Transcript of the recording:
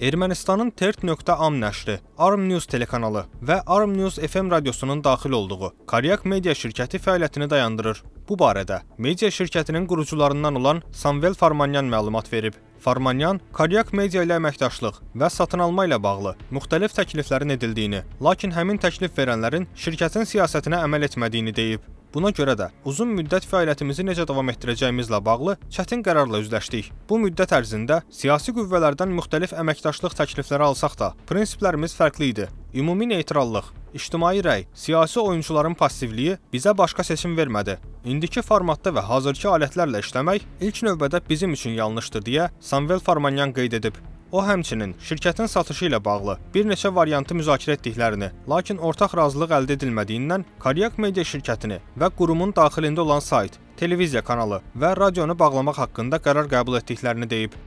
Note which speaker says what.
Speaker 1: Ermənistanın Tert.am nəşri, Arm News telekanalı və Arm News FM radiosunun daxil olduğu Karyak Media şirkəti fəaliyyətini dayandırır. Bu barədə media şirkətinin qurucularından olan Samvel Farmanyan məlumat verib. Farmanyan Karyak Media ilə əməkdaşlıq və satın alma ilə bağlı müxtəlif təkliflərin edildiyini, lakin həmin təklif verənlərin şirkətin siyasətinə əməl etmədiyini deyib. Buna görə də uzun müddət fəaliyyətimizi necə davam etdirəcəyimizlə bağlı çətin qərarla üzləşdik. Bu müddət ərzində siyasi qüvvələrdən müxtəlif əməkdaşlıq təklifləri alsaq da, prinsiplərimiz fərqli idi. Ümumi neytrallıq, ictimai rəy, siyasi oyunçuların passivliyi bizə başqa seçim vermədi. İndiki formatda və hazırki alətlərlə işləmək ilk növbədə bizim üçün yanlışdır deyə Samuel Farmanyan qeyd edib. O həmçinin şirkətin satışı ilə bağlı bir neçə variantı müzakirə etdiklərini, lakin ortaq razılıq əldə edilmədiyindən Koryak Media şirkətini və qurumun daxilində olan sayt, televiziya kanalı və radionu bağlamaq haqqında qərar qəbul etdiklərini deyib.